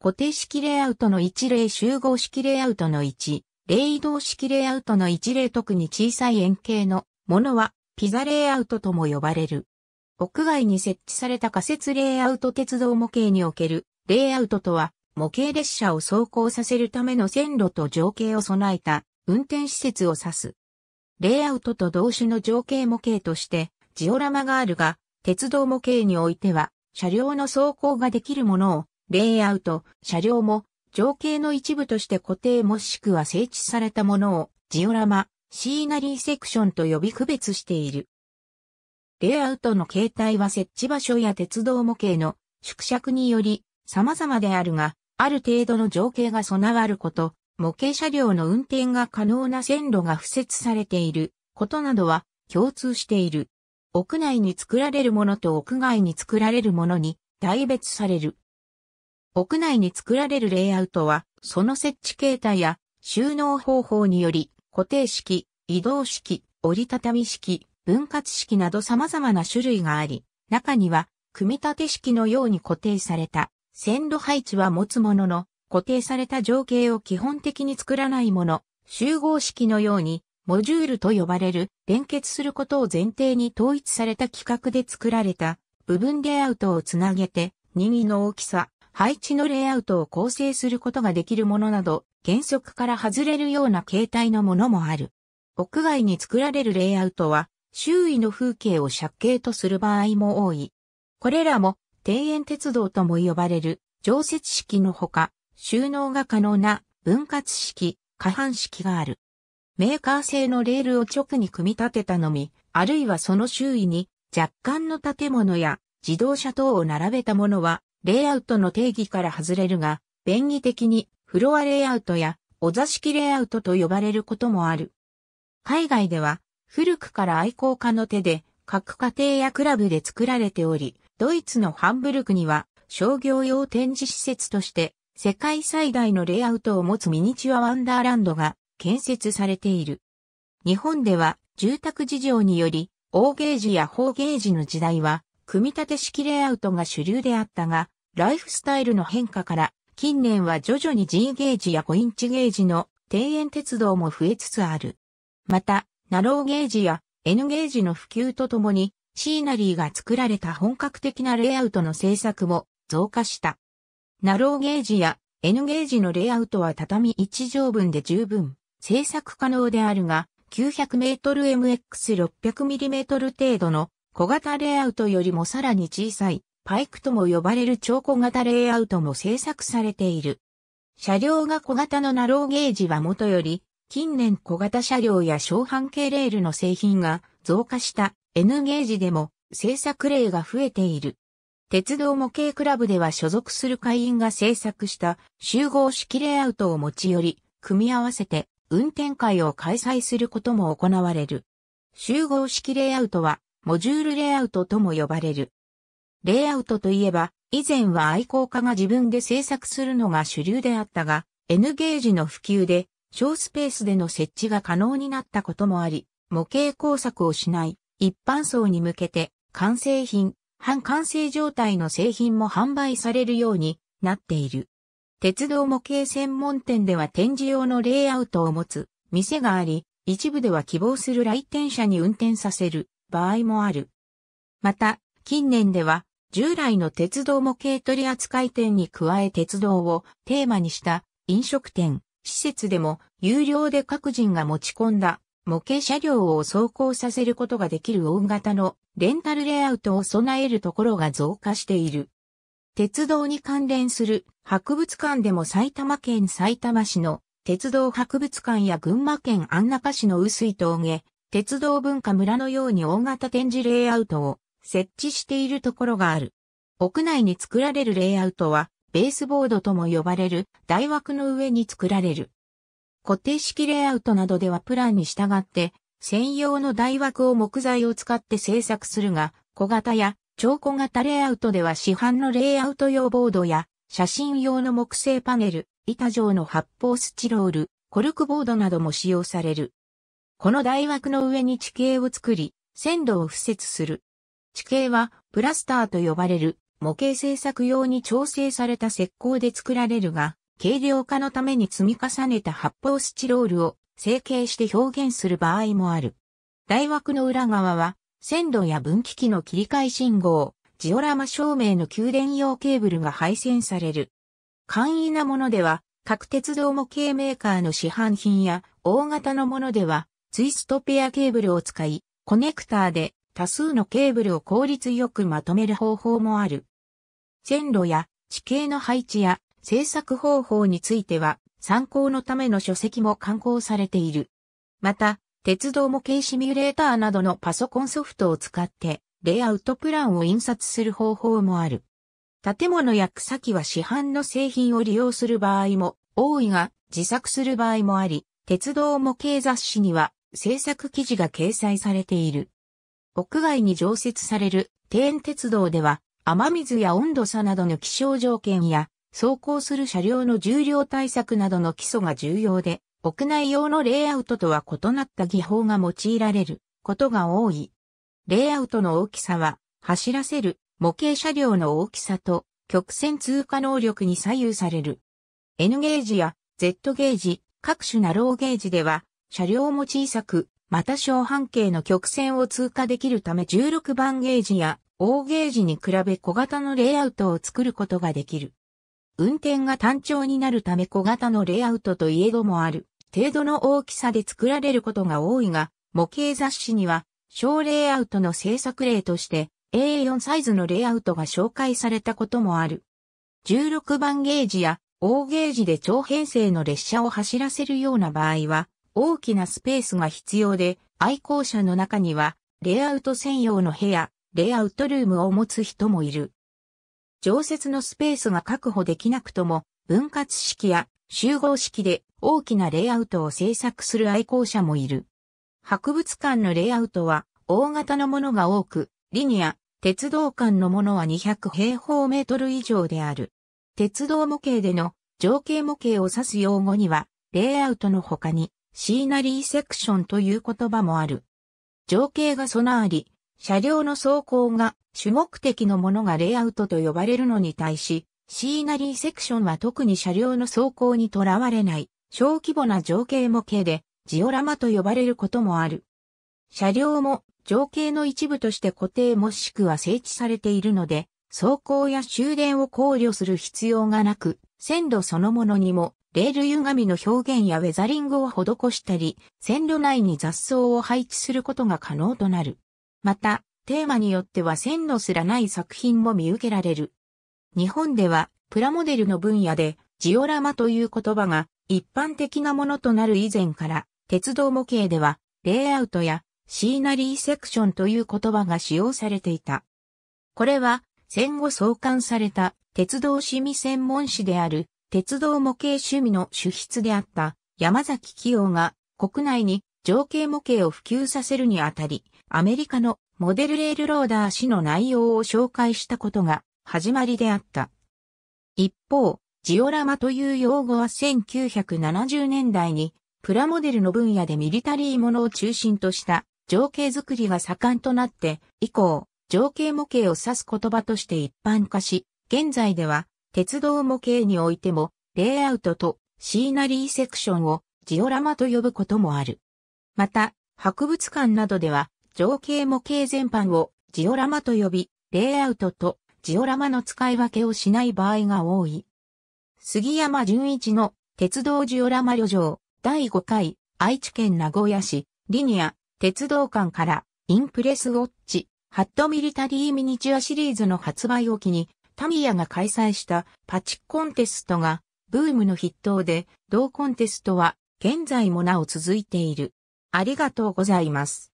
固定式レイアウトの一例集合式レイアウトの一、例移動式レイアウトの一例特に小さい円形のものはピザレイアウトとも呼ばれる。屋外に設置された仮設レイアウト鉄道模型におけるレイアウトとは模型列車を走行させるための線路と情景を備えた運転施設を指す。レイアウトと同種の情景模型としてジオラマがあるが鉄道模型においては車両の走行ができるものをレイアウト、車両も、情景の一部として固定もしくは整地されたものを、ジオラマ、シーナリーセクションと呼び区別している。レイアウトの形態は設置場所や鉄道模型の縮尺により様々であるが、ある程度の情景が備わること、模型車両の運転が可能な線路が付設されていることなどは共通している。屋内に作られるものと屋外に作られるものに大別される。屋内に作られるレイアウトは、その設置形態や収納方法により、固定式、移動式、折りたたみ式、分割式など様々な種類があり、中には、組み立て式のように固定された、線路配置は持つものの、固定された情景を基本的に作らないもの、集合式のように、モジュールと呼ばれる、連結することを前提に統一された規格で作られた、部分レイアウトをつなげて、任意の大きさ、配置のレイアウトを構成することができるものなど、原則から外れるような形態のものもある。屋外に作られるレイアウトは、周囲の風景を借景とする場合も多い。これらも、庭園鉄道とも呼ばれる常設式のほか、収納が可能な分割式、下半式がある。メーカー製のレールを直に組み立てたのみ、あるいはその周囲に若干の建物や自動車等を並べたものはレイアウトの定義から外れるが、便宜的にフロアレイアウトやお座敷レイアウトと呼ばれることもある。海外では古くから愛好家の手で各家庭やクラブで作られており、ドイツのハンブルクには商業用展示施設として世界最大のレイアウトを持つミニチュアワンダーランドが建設されている。日本では住宅事情により、大ゲージや方ゲージの時代は、組み立て式レイアウトが主流であったが、ライフスタイルの変化から、近年は徐々に G ゲージや5インチゲージの庭園鉄道も増えつつある。また、ナローゲージや N ゲージの普及とともに、シーナリーが作られた本格的なレイアウトの制作も増加した。ナローゲージや N ゲージのレイアウトは畳1畳分で十分制作可能であるが、900m MX600mm 程度の小型レイアウトよりもさらに小さいパイクとも呼ばれる超小型レイアウトも制作されている。車両が小型のナローゲージはもとより、近年小型車両や小半径レールの製品が増加した N ゲージでも制作例が増えている。鉄道模型クラブでは所属する会員が制作した集合式レイアウトを持ち寄り、組み合わせて運転会を開催することも行われる。集合式レイアウトはモジュールレイアウトとも呼ばれる。レイアウトといえば、以前は愛好家が自分で制作するのが主流であったが、N ゲージの普及で、小スペースでの設置が可能になったこともあり、模型工作をしない、一般層に向けて、完成品、半完成状態の製品も販売されるようになっている。鉄道模型専門店では展示用のレイアウトを持つ店があり、一部では希望する来店者に運転させる場合もある。また、近年では従来の鉄道模型取扱店に加え鉄道をテーマにした飲食店、施設でも有料で各人が持ち込んだ模型車両を走行させることができる大型のレンタルレイアウトを備えるところが増加している。鉄道に関連する博物館でも埼玉県埼玉市の鉄道博物館や群馬県安中市の薄い峠、鉄道文化村のように大型展示レイアウトを設置しているところがある。屋内に作られるレイアウトは、ベースボードとも呼ばれる台枠の上に作られる。固定式レイアウトなどではプランに従って、専用の台枠を木材を使って製作するが、小型や超小型レイアウトでは市販のレイアウト用ボードや、写真用の木製パネル、板状の発泡スチロール、コルクボードなども使用される。この台枠の上に地形を作り、線路を敷設する。地形はプラスターと呼ばれる模型製作用に調整された石膏で作られるが、軽量化のために積み重ねた発泡スチロールを成形して表現する場合もある。大枠の裏側は、線路や分岐器の切り替え信号、ジオラマ照明の給電用ケーブルが配線される。簡易なものでは、各鉄道模型メーカーの市販品や、大型のものでは、ツイストペアケーブルを使い、コネクターで多数のケーブルを効率よくまとめる方法もある。線路や地形の配置や制作方法については参考のための書籍も刊行されている。また、鉄道模型シミュレーターなどのパソコンソフトを使ってレイアウトプランを印刷する方法もある。建物や草木は市販の製品を利用する場合も多いが自作する場合もあり、鉄道模型雑誌には制作記事が掲載されている。屋外に常設される庭園鉄道では、雨水や温度差などの気象条件や、走行する車両の重量対策などの基礎が重要で、屋内用のレイアウトとは異なった技法が用いられることが多い。レイアウトの大きさは、走らせる模型車両の大きさと曲線通過能力に左右される。N ゲージや Z ゲージ、各種ナローゲージでは、車両も小さく、また小半径の曲線を通過できるため16番ゲージや大ゲージに比べ小型のレイアウトを作ることができる。運転が単調になるため小型のレイアウトといえどもある程度の大きさで作られることが多いが、模型雑誌には小レイアウトの制作例として A4 サイズのレイアウトが紹介されたこともある。16番ゲージや大ゲージで長編成の列車を走らせるような場合は、大きなスペースが必要で、愛好者の中には、レイアウト専用の部屋、レイアウトルームを持つ人もいる。常設のスペースが確保できなくとも、分割式や集合式で大きなレイアウトを制作する愛好者もいる。博物館のレイアウトは大型のものが多く、リニア、鉄道館のものは200平方メートル以上である。鉄道模型での情景模型を指す用語には、レイアウトの他に、シーナリーセクションという言葉もある。情景が備わり、車両の走行が主目的のものがレイアウトと呼ばれるのに対し、シーナリーセクションは特に車両の走行にとらわれない小規模な情景模型でジオラマと呼ばれることもある。車両も情景の一部として固定もしくは整地されているので、走行や終電を考慮する必要がなく、線路そのものにもレール歪みの表現やウェザリングを施したり、線路内に雑草を配置することが可能となる。また、テーマによっては線路すらない作品も見受けられる。日本では、プラモデルの分野で、ジオラマという言葉が一般的なものとなる以前から、鉄道模型では、レイアウトやシーナリーセクションという言葉が使用されていた。これは、戦後創刊された鉄道市民専門誌である鉄道模型趣味の主筆であった山崎清が国内に情景模型を普及させるにあたり、アメリカのモデルレールローダー誌の内容を紹介したことが始まりであった。一方、ジオラマという用語は1970年代にプラモデルの分野でミリタリーものを中心とした情景作りが盛んとなって以降、情景模型を指す言葉として一般化し、現在では鉄道模型においても、レイアウトとシーナリーセクションをジオラマと呼ぶこともある。また、博物館などでは、情景模型全般をジオラマと呼び、レイアウトとジオラマの使い分けをしない場合が多い。杉山淳一の鉄道ジオラマ旅情第5回愛知県名古屋市リニア鉄道館からインプレスウォッチハットミリタリーミニチュアシリーズの発売を機にタミヤが開催したパチコンテストがブームの筆頭で、同コンテストは現在もなお続いている。ありがとうございます。